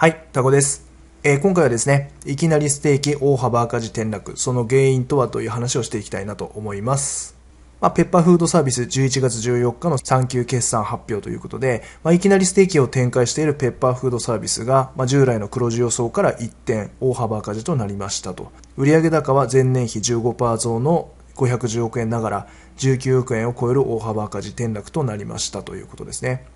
はい、タコです。えー、今回はですね、いきなりステーキ大幅赤字転落、その原因とはという話をしていきたいなと思います。まあ、ペッパーフードサービス11月14日の産休決算発表ということで、まあ、いきなりステーキを展開しているペッパーフードサービスが、まあ、従来の黒字予想から一転、大幅赤字となりましたと。売上高は前年比15%増の510億円ながら、19億円を超える大幅赤字転落となりましたということですね。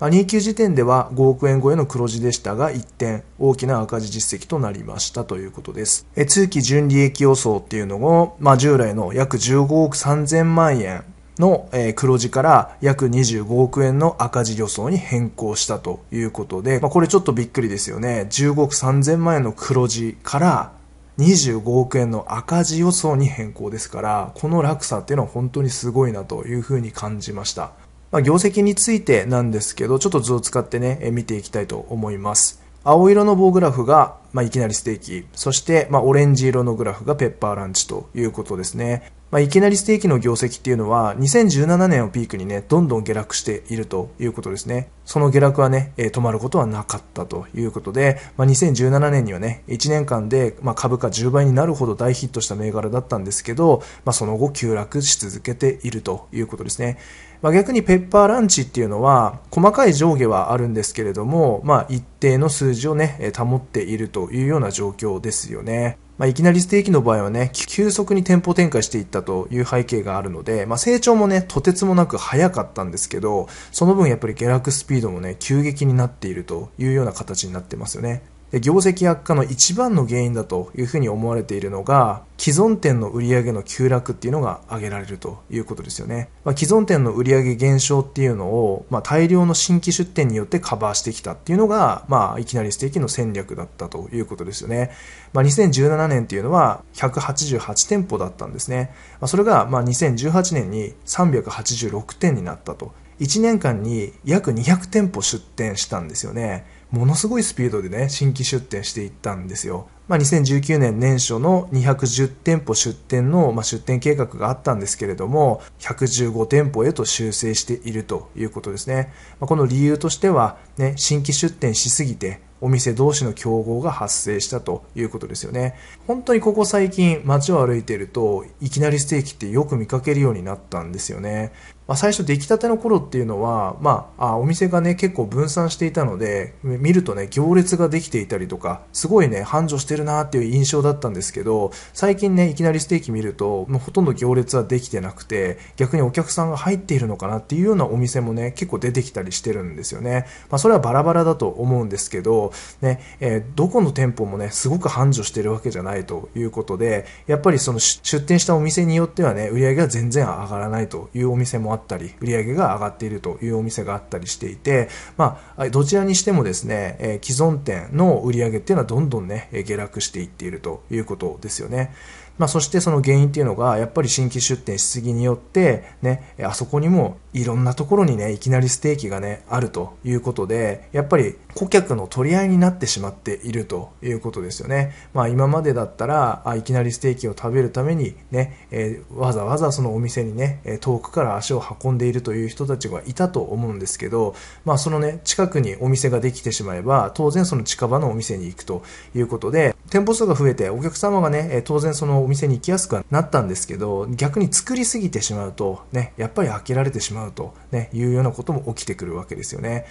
まあ、2級時点では5億円超えの黒字でしたが、一転、大きな赤字実績となりましたということです。え通期純利益予想っていうのを、まあ、従来の約15億3000万円の黒字から約25億円の赤字予想に変更したということで、まあ、これちょっとびっくりですよね。15億3000万円の黒字から25億円の赤字予想に変更ですから、この落差っていうのは本当にすごいなというふうに感じました。まあ、業績についてなんですけど、ちょっと図を使ってね、見ていきたいと思います。青色の棒グラフが、まあ、いきなりステーキ、そして、まあ、オレンジ色のグラフがペッパーランチということですね。まあ、いきなりステーキの業績っていうのは2017年をピークにね、どんどん下落しているということですね。その下落はね、えー、止まることはなかったということで、まあ、2017年にはね、1年間で、まあ、株価10倍になるほど大ヒットした銘柄だったんですけど、まあ、その後急落し続けているということですね。まあ、逆にペッパーランチっていうのは、細かい上下はあるんですけれども、まあ、一定の数字をね、保っているというような状況ですよね。まあ、いきなりステーキの場合はね、急速に店舗展開していったという背景があるので、まあ、成長もね、とてつもなく早かったんですけど、その分やっぱり下落スピードもね、急激になっているというような形になってますよね。業績悪化の一番の原因だというふうに思われているのが既存店の売上の急落っていうのが挙げられるということですよね、まあ、既存店の売上減少っていうのを、まあ、大量の新規出店によってカバーしてきたっていうのが、まあ、いきなりステーキの戦略だったということですよね、まあ、2017年っていうのは188店舗だったんですね、まあ、それがまあ2018年に386店になったと1年間に約200店舗出店したんですよねものすごいスピードでね、新規出店していったんですよ。まあ、2019年年初の210店舗出店の、まあ、出店計画があったんですけれども、115店舗へと修正しているということですね。まあ、この理由としては、ね、新規出店しすぎて、お店同士の競合が発生したということですよね。本当にここ最近街を歩いていると、いきなりステーキってよく見かけるようになったんですよね。まあ、最初出来たての頃っていうのは、まあ、あお店がね、結構分散していたので、見るとね、行列ができていたりとか、すごいね、繁盛してるなっていう印象だったんですけど、最近ね、いきなりステーキ見ると、もうほとんど行列はできてなくて、逆にお客さんが入っているのかなっていうようなお店もね、結構出てきたりしてるんですよね。まあ、それはバラバラだと思うんですけど、ど、ね、えー、どこの店舗もね、すごく繁盛してるわけじゃないということで、やっぱりその出店したお店によってはね、売り上げが全然上がらないというお店もあったり、売り上げが上がっているというお店があったりしていて、まあ、どちらにしてもですね、えー、既存店の売り上げっていうのはどんどんね、下落していっているということですよね。まあ、そしてその原因っていうのが、やっぱり新規出店しすぎによって、ね、あそこにもいろんなところにね、いきなりステーキがね、あるということで、やっぱり顧客の取り合いになってしまっているということですよね。まあ今までだったら、あいきなりステーキを食べるためにね、えー、わざわざそのお店にね、遠くから足を運んでいるという人たちがいたと思うんですけど、まあそのね、近くにお店ができてしまえば、当然その近場のお店に行くということで、店舗数が増えてお客様がね、当然そのお店に行きやすくはなったんですけど、逆に作りすぎてしまうと、ね、やっぱり飽きられてしまうと、ね、いうようなことも起きてくるわけですよね。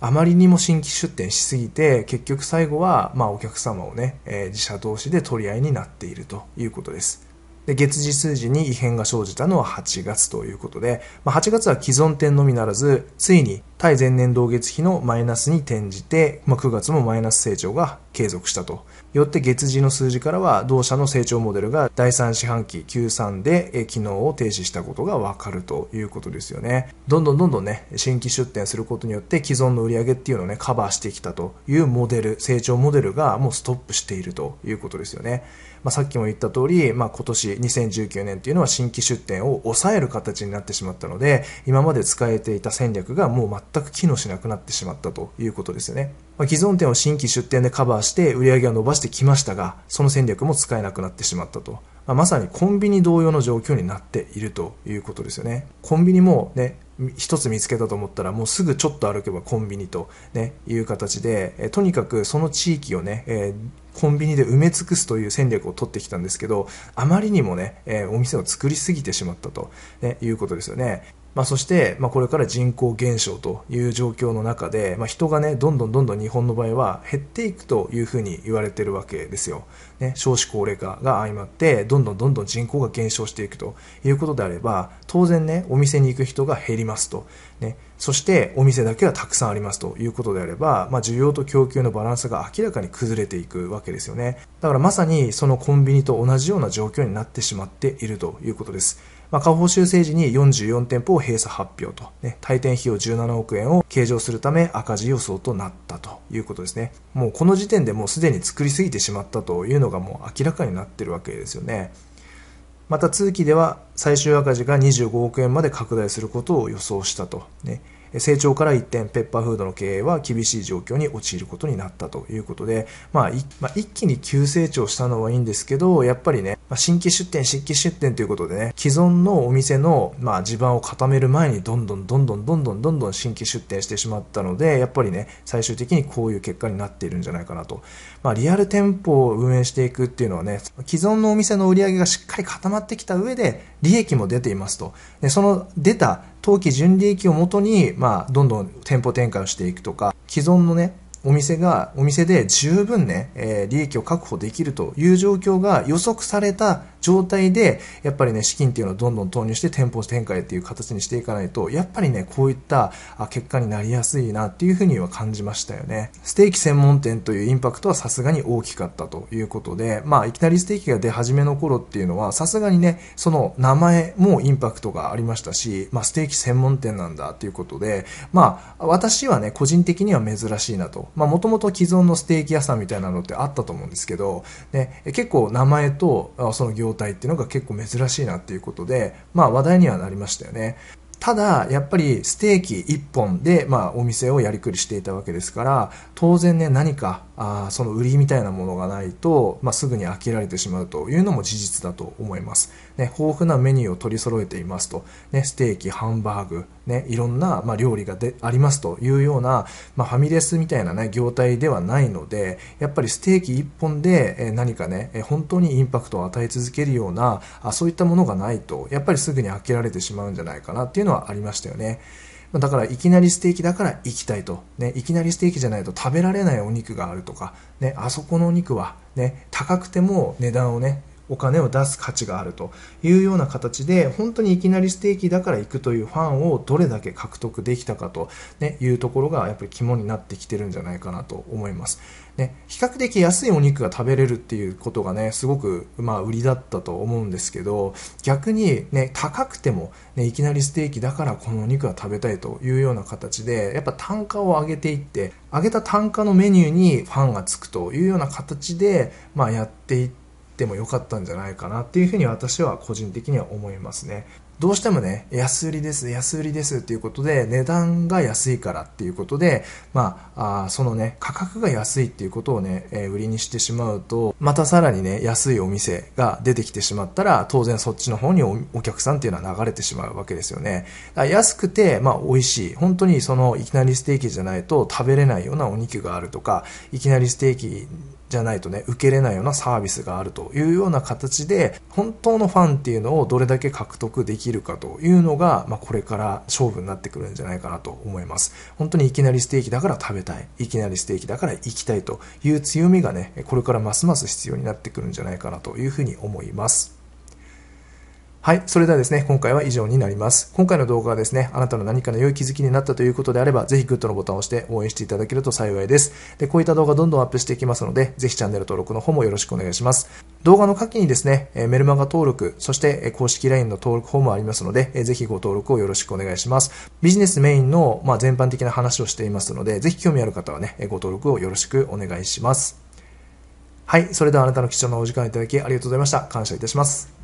あまりにも新規出店しすぎて、結局最後は、まあお客様をね、自社同士で取り合いになっているということです。で、月次数字に異変が生じたのは8月ということで、まあ、8月は既存店のみならず、ついに対前年同月比のマイナスに転じて、まあ、9月もマイナス成長が継続したと。よって月次の数字からは同社の成長モデルが第3四半期 Q3 で機能を停止したことがわかるということですよね。どんどんどんどんね、新規出店することによって既存の売上っていうのをね、カバーしてきたというモデル、成長モデルがもうストップしているということですよね。まあ、さっきも言った通り、まあ、今年2019年っていうのは新規出店を抑える形になってしまったので、今まで使えていた戦略がもう全く機能しなくなってしまったということですよね。まあ、既存店を新規出店でカバーして売り上げを伸ばしてきましたが、その戦略も使えなくなってしまったと。まあ、まさにコンビニ同様の状況になっているということですよね。コンビニもね、一つ見つけたと思ったらもうすぐちょっと歩けばコンビニと、ね、いう形で、えとにかくその地域をね、えー、コンビニで埋め尽くすという戦略を取ってきたんですけど、あまりにもね、えー、お店を作りすぎてしまったと、ね、いうことですよね。まあ、そして、まあ、これから人口減少という状況の中で、まあ、人がね、どんどんどんどん日本の場合は減っていくというふうに言われてるわけですよ。ね、少子高齢化が相まって、どんどんどんどん人口が減少していくということであれば、当然ね、お店に行く人が減りますと。ね、そしてお店だけがたくさんありますということであれば、まあ、需要と供給のバランスが明らかに崩れていくわけですよね。だからまさにそのコンビニと同じような状況になってしまっているということです。まあ、下方修正時に44店舗を閉鎖発表と、ね、退店費用17億円を計上するため赤字予想となったということですね。もうこの時点でもうすでに作りすぎてしまったというのがもう明らかになってるわけですよね。また通期では最終赤字が25億円まで拡大することを予想したと、ね、成長から一転ペッパーフードの経営は厳しい状況に陥ることになったということで、まあ、まあ、一気に急成長したのはいいんですけどやっぱりねま新規出店、新規出店ということでね、既存のお店の、まあ、地盤を固める前にどんどんどんどんどんどんどんどん新規出店してしまったので、やっぱりね、最終的にこういう結果になっているんじゃないかなと。まあ、リアル店舗を運営していくっていうのはね、既存のお店の売り上げがしっかり固まってきた上で、利益も出ていますと。でその出た当期純利益をもとに、まあ、どんどん店舗展開をしていくとか、既存のね、お店が、お店で十分ね、えー、利益を確保できるという状況が予測された状態で、やっぱりね、資金っていうのをどんどん投入して店舗展開っていう形にしていかないと、やっぱりね、こういったあ結果になりやすいなっていうふうには感じましたよね。ステーキ専門店というインパクトはさすがに大きかったということで、まあ、いきなりステーキが出始めの頃っていうのは、さすがにね、その名前もインパクトがありましたし、まあ、ステーキ専門店なんだっていうことで、まあ、私はね、個人的には珍しいなともともと既存のステーキ屋さんみたいなのってあったと思うんですけど、ね、結構名前とその業態っていうのが結構珍しいなっていうことで、まあ、話題にはなりましたよね。ただ、やっぱりステーキ1本で、まあ、お店をやりくりしていたわけですから、当然ね、何か、あその売りみたいなものがないと、まあ、すぐに飽きられてしまうというのも事実だと思います。ね、豊富なメニューを取り揃えていますと、ね、ステーキ、ハンバーグ、ね、いろんな、まあ、料理がでありますというような、まあ、ファミレスみたいな、ね、業態ではないのでやっぱりステーキ1本で、何かね、本当にインパクトを与え続けるようなあそういったものがないとやっぱりすぐに飽きられてしまうんじゃないかなっていうのはありましたよね。だからいきなりステーキだから行きたいと、ね、いきなりステーキじゃないと食べられないお肉があるとか、ね、あそこのお肉は、ね、高くても値段をねお金を出す価値があるというような形で本当にいきなりステーキだから行くというファンをどれだけ獲得できたかと、ね、いうところがやっぱり肝になってきてるんじゃないかなと思います。ね、比較的安いお肉が食べれるっていうことがね、すごく、まあ、売りだったと思うんですけど、逆にね、高くても、ね、いきなりステーキだからこのお肉は食べたいというような形で、やっぱ単価を上げていって、上げた単価のメニューにファンがつくというような形で、まあ、やっていって、ってもよかったんじゃないかなっていうふうに私は個人的には思いますね。どうしてもね、安売りです、安売りですっていうことで、値段が安いからっていうことで、まあ、あそのね、価格が安いっていうことをね、えー、売りにしてしまうと、またさらにね、安いお店が出てきてしまったら、当然そっちの方にお客さんっていうのは流れてしまうわけですよね。安くて、まあ、美味しい。本当にその、いきなりステーキじゃないと食べれないようなお肉があるとか、いきなりステーキじゃないとね、受けれないようなサービスがあるというような形で、本当のファンっていうのをどれだけ獲得できるかというのが、まあ、これから勝負になってくるんじゃないかなと思います。本当にいきなりステーキだから食べたい。いきなりステーキだから行きたいという強みがね、これからますます必要になってくるんじゃないかなというふうに思います。はい。それではですね、今回は以上になります。今回の動画がですね、あなたの何かの良い気づきになったということであれば、ぜひグッドのボタンを押して応援していただけると幸いです。で、こういった動画どんどんアップしていきますので、ぜひチャンネル登録の方もよろしくお願いします。動画の下記にですね、メルマガ登録、そして公式 LINE の登録方もありますので、ぜひご登録をよろしくお願いします。ビジネスメインの、まあ、全般的な話をしていますので、ぜひ興味ある方はね、ご登録をよろしくお願いします。はい。それではあなたの貴重なお時間いただきありがとうございました。感謝いたします。